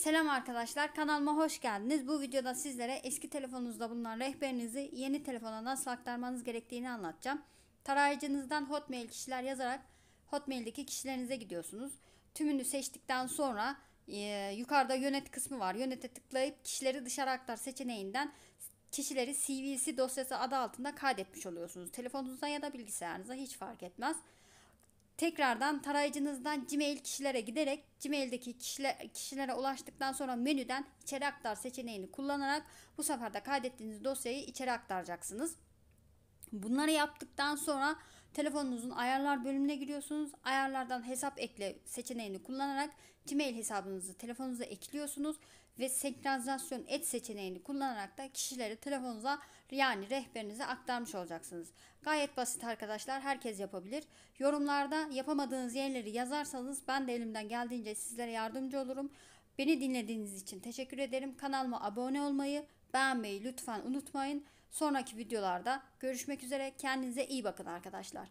Selam arkadaşlar kanalıma hoş geldiniz. Bu videoda sizlere eski telefonunuzda bulunan rehberinizi yeni telefona nasıl aktarmanız gerektiğini anlatacağım. Tarayıcınızdan Hotmail kişiler yazarak Hotmail'deki kişilerinize gidiyorsunuz. Tümünü seçtikten sonra e, yukarıda yönet kısmı var. Yönete tıklayıp kişileri dışarı aktar seçeneğinden kişileri CVC dosyası adı altında kaydetmiş oluyorsunuz. Telefonunuza ya da bilgisayarınıza hiç fark etmez tekrardan tarayıcınızdan Gmail kişilere giderek Gmail'deki kişiler, kişilere ulaştıktan sonra menüden içeri aktar seçeneğini kullanarak bu sefer de kaydettiğiniz dosyayı içeri aktaracaksınız. Bunları yaptıktan sonra telefonunuzun ayarlar bölümüne giriyorsunuz. Ayarlardan hesap ekle seçeneğini kullanarak Gmail hesabınızı telefonunuza ekliyorsunuz ve senkronizasyon et seçeneğini kullanarak da kişileri telefonunuza yani rehberinize aktarmış olacaksınız. Gayet basit arkadaşlar herkes yapabilir. Yorumlarda yapamadığınız yerleri yazarsanız ben de elimden geldiğince sizlere yardımcı olurum. Beni dinlediğiniz için teşekkür ederim. Kanalıma abone olmayı, beğenmeyi lütfen unutmayın. Sonraki videolarda görüşmek üzere. Kendinize iyi bakın arkadaşlar.